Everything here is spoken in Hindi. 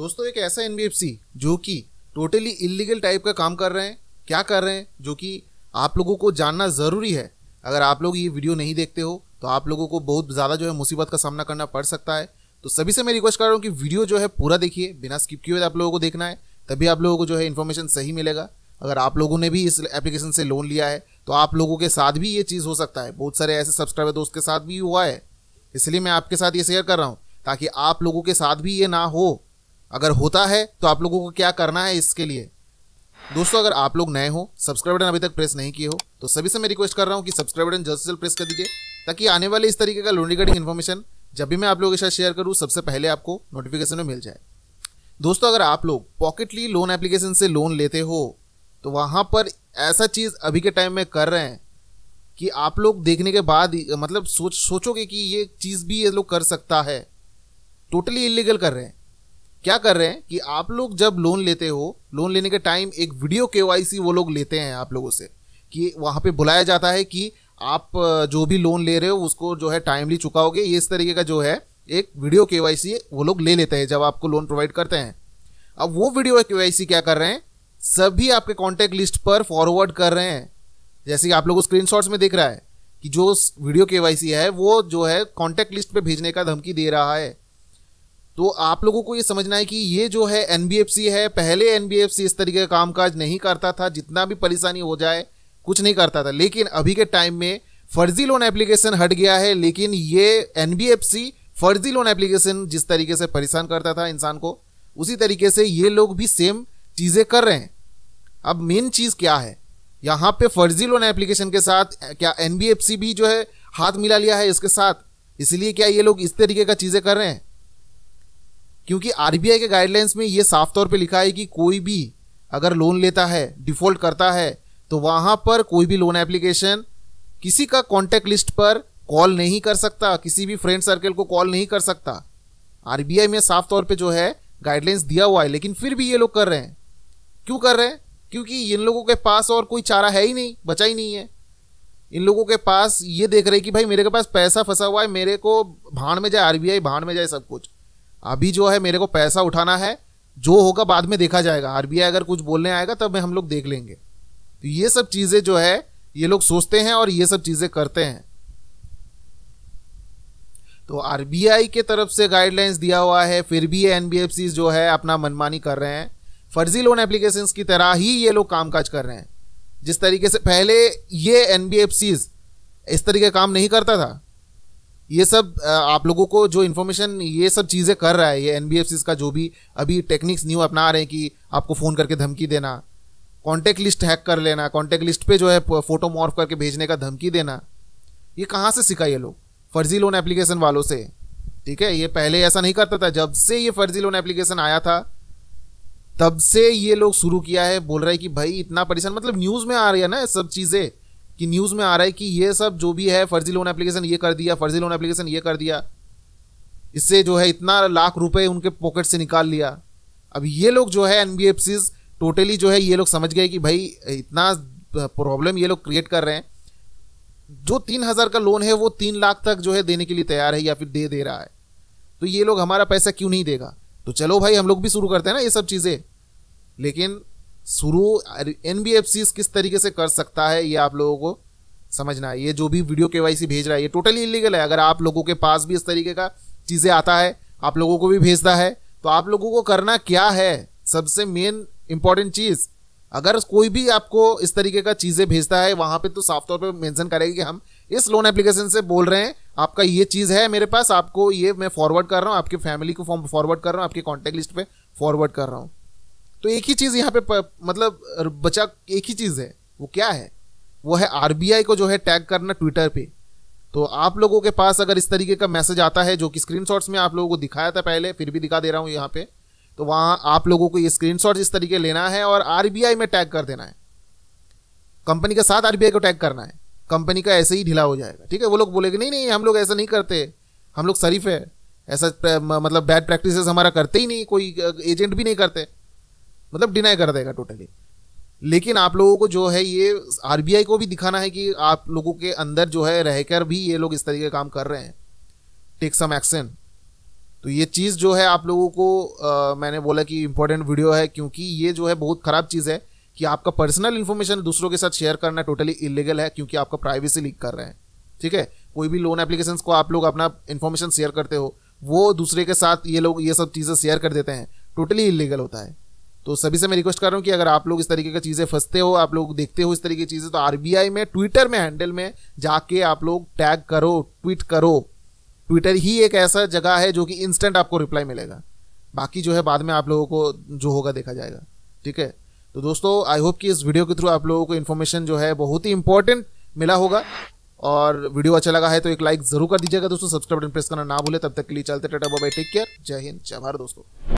दोस्तों एक ऐसा एन जो कि टोटली इलीगल टाइप का काम कर रहे हैं क्या कर रहे हैं जो कि आप लोगों को जानना ज़रूरी है अगर आप लोग ये वीडियो नहीं देखते हो तो आप लोगों को बहुत ज़्यादा जो है मुसीबत का सामना करना पड़ सकता है तो सभी से मैं रिक्वेस्ट कर रहा हूँ कि वीडियो जो है पूरा देखिए बिना स्किप किए आप लोगों को देखना है तभी आप लोगों को जो है इन्फॉर्मेशन सही मिलेगा अगर आप लोगों ने भी इस एप्लीकेशन से लोन लिया है तो आप लोगों के साथ भी ये चीज़ हो सकता है बहुत सारे ऐसे सब्सक्राइबर दोस्त के साथ भी हुआ है इसलिए मैं आपके साथ ये शेयर कर रहा हूँ ताकि आप लोगों के साथ भी ये ना हो अगर होता है तो आप लोगों को क्या करना है इसके लिए दोस्तों अगर आप लोग नए हो सब्सक्राइब बटन अभी तक प्रेस नहीं किए हो तो सभी से मैं रिक्वेस्ट कर रहा हूँ कि सब्सक्राइब बटन जल्द से जल्द प्रेस कर दीजिए ताकि आने वाले इस तरीके का लोन कटिंग इन्फॉर्मेशन जब भी मैं आप लोगों के साथ शेयर करूँ सबसे पहले आपको नोटिफिकेशन में मिल जाए दोस्तों अगर आप लोग पॉकेटली लोन एप्लीकेशन से लोन लेते हो तो वहाँ पर ऐसा चीज़ अभी के टाइम में कर रहे हैं कि आप लोग देखने के बाद मतलब सोच सोचोगे कि ये चीज़ भी ये लोग कर सकता है टोटली इलीगल कर रहे हैं क्या कर रहे हैं कि आप लोग जब लोन लेते हो लोन लेने के टाइम एक वीडियो के वो लोग लेते हैं आप लोगों से कि वहाँ पे बुलाया जाता है कि आप जो भी लोन ले रहे हो उसको जो है टाइमली चुकाओगे ये इस तरीके का जो है एक वीडियो के वो लोग ले लेते हैं जब आपको लोन प्रोवाइड करते हैं अब वो वीडियो के क्या कर रहे हैं सभी आपके कॉन्टैक्ट लिस्ट पर फॉरवर्ड कर रहे हैं जैसे कि आप लोग स्क्रीन में दिख रहा है कि जो वीडियो के है वो जो है कॉन्टैक्ट लिस्ट पर भेजने का धमकी दे रहा है तो आप लोगों को ये समझना है कि ये जो है एन है पहले एन इस तरीके का कामकाज नहीं करता था जितना भी परेशानी हो जाए कुछ नहीं करता था लेकिन अभी के टाइम में फर्जी लोन एप्लीकेशन हट गया है लेकिन ये एन फर्जी लोन एप्लीकेशन जिस तरीके से परेशान करता था इंसान को उसी तरीके से ये लोग भी सेम चीज़ें कर रहे हैं अब मेन चीज़ क्या है यहाँ पे फर्जी लोन एप्लीकेशन के साथ क्या एन भी जो है हाथ मिला लिया है इसके साथ इसलिए क्या ये लोग इस तरीके का चीज़ें कर रहे हैं क्योंकि आरबीआई के गाइडलाइंस में ये साफ तौर पे लिखा है कि कोई भी अगर लोन लेता है डिफ़ॉल्ट करता है तो वहाँ पर कोई भी लोन एप्लीकेशन किसी का कॉन्टैक्ट लिस्ट पर कॉल नहीं कर सकता किसी भी फ्रेंड सर्कल को कॉल नहीं कर सकता आरबीआई में साफ तौर पे जो है गाइडलाइंस दिया हुआ है लेकिन फिर भी ये लोग कर रहे हैं क्यों कर रहे हैं क्योंकि इन लोगों के पास और कोई चारा है ही नहीं बचा ही नहीं है इन लोगों के पास ये देख रहे कि भाई मेरे के पास पैसा फंसा हुआ है मेरे को भाड़ में जाए आरबीआई भाड़ में जाए सब कुछ अभी जो है मेरे को पैसा उठाना है जो होगा बाद में देखा जाएगा आरबीआई अगर कुछ बोलने आएगा तब हम लोग देख लेंगे तो ये सब चीज़ें जो है ये लोग सोचते हैं और ये सब चीज़ें करते हैं तो आरबीआई के तरफ से गाइडलाइंस दिया हुआ है फिर भी एन जो है अपना मनमानी कर रहे हैं फर्जी लोन एप्लीकेशन की तरह ही ये लोग कामकाज कर रहे हैं जिस तरीके से पहले ये एन इस तरीके काम नहीं करता था ये सब आप लोगों को जो इन्फॉर्मेशन ये सब चीज़ें कर रहा है ये एन का जो भी अभी टेक्निक्स न्यू अपना रहे हैं कि आपको फ़ोन करके धमकी देना कॉन्टैक्ट लिस्ट हैक कर लेना कॉन्टैक्ट लिस्ट पे जो है फ़ोटो मॉर्फ करके भेजने का धमकी देना ये कहाँ से सिखाई ये लोग फर्जी लोन एप्लीकेशन वालों से ठीक है ये पहले ऐसा नहीं करता था जब से ये फर्जी लोन एप्लीकेशन आया था तब से ये लोग शुरू किया है बोल रहे हैं कि भाई इतना परेशान मतलब न्यूज़ में आ रही है ना सब चीज़ें कि न्यूज़ में आ रहा है कि ये सब जो भी है फर्जी लोन एप्लीकेशन ये कर दिया फर्जी लोन एप्लीकेशन ये कर दिया इससे जो है इतना लाख रुपए उनके पॉकेट से निकाल लिया अब ये लोग जो है एन टोटली जो है ये लोग समझ गए कि भाई इतना प्रॉब्लम ये लोग क्रिएट कर रहे हैं जो तीन हज़ार का लोन है वो तीन लाख तक जो है देने के लिए तैयार है या फिर दे दे रहा है तो ये लोग हमारा पैसा क्यों नहीं देगा तो चलो भाई हम लोग भी शुरू करते हैं ना ये सब चीज़ें लेकिन शुरू एन किस तरीके से कर सकता है ये आप लोगों को समझना है ये जो भी वीडियो के भेज रहा है ये टोटली इलीगल है अगर आप लोगों के पास भी इस तरीके का चीज़ें आता है आप लोगों को भी भेजता है तो आप लोगों को करना क्या है सबसे मेन इंपॉर्टेंट चीज़ अगर कोई भी आपको इस तरीके का चीज़ें भेजता है वहाँ पे तो साफ तौर पे मेंशन करेगी कि हम इस लोन एप्लीकेशन से बोल रहे हैं आपका ये चीज़ है मेरे पास आपको ये मैं फॉरवर्ड कर रहा हूँ आपकी फैमिली को फॉरवर्ड कर रहा हूँ आपके कॉन्टैक्ट लिस्ट पर फॉरवर्ड कर रहा हूँ तो एक ही चीज़ यहाँ पे प, मतलब बचा एक ही चीज़ है वो क्या है वो है आरबीआई को जो है टैग करना ट्विटर पे तो आप लोगों के पास अगर इस तरीके का मैसेज आता है जो कि स्क्रीन में आप लोगों को दिखाया था पहले फिर भी दिखा दे रहा हूँ यहाँ पे तो वहाँ आप लोगों को ये स्क्रीन इस तरीके लेना है और आर में टैग कर देना है कंपनी के साथ आर को टैग करना है कंपनी का ऐसे ही ढिला हो जाएगा ठीक है वो लोग बोलेगे नहीं नहीं हम लोग ऐसा नहीं करते हम लोग शरीफ है ऐसा मतलब बैड प्रैक्टिसेस हमारा करते ही नहीं कोई एजेंट भी नहीं करते मतलब डिनाई कर देगा टोटली लेकिन आप लोगों को जो है ये आरबीआई को भी दिखाना है कि आप लोगों के अंदर जो है रहकर भी ये लोग इस तरीके का काम कर रहे हैं टेक सम एक्शन तो ये चीज़ जो है आप लोगों को आ, मैंने बोला कि इंपॉर्टेंट वीडियो है क्योंकि ये जो है बहुत ख़राब चीज़ है कि आपका पर्सनल इन्फॉर्मेशन दूसरों के साथ शेयर करना टोटली इलीगल है क्योंकि आपका प्राइवेसी लीक कर रहे हैं ठीक है कोई भी लोन एप्लीकेशन को आप लोग अपना इन्फॉर्मेशन शेयर करते हो वो दूसरे के साथ ये लोग ये सब चीज़ें शेयर कर देते हैं टोटली इलीगल होता है तो सभी से मैं रिक्वेस्ट कर रहा हूँ कि अगर आप लोग इस तरीके की चीज़ें फंसते हो आप लोग देखते हो इस तरीके की चीज़ें तो आर में ट्विटर में हैंडल में जाके आप लोग टैग करो ट्वीट करो ट्विटर ही एक ऐसा जगह है जो कि इंस्टेंट आपको रिप्लाई मिलेगा बाकी जो है बाद में आप लोगों को जो होगा देखा जाएगा ठीक है तो दोस्तों आई होप कि इस वीडियो के थ्रू आप लोगों को इन्फॉर्मेशन जो है बहुत ही इंपॉर्टेंट मिला होगा और वीडियो अच्छा लगा है तो एक लाइक जरूर कर दीजिएगा दोस्तों सब्सक्राइब बटन प्रेस करना ना भूले तब तक के लिए चलते टाटा बाबा टेक केयर जय हिंद जय भारत दोस्तों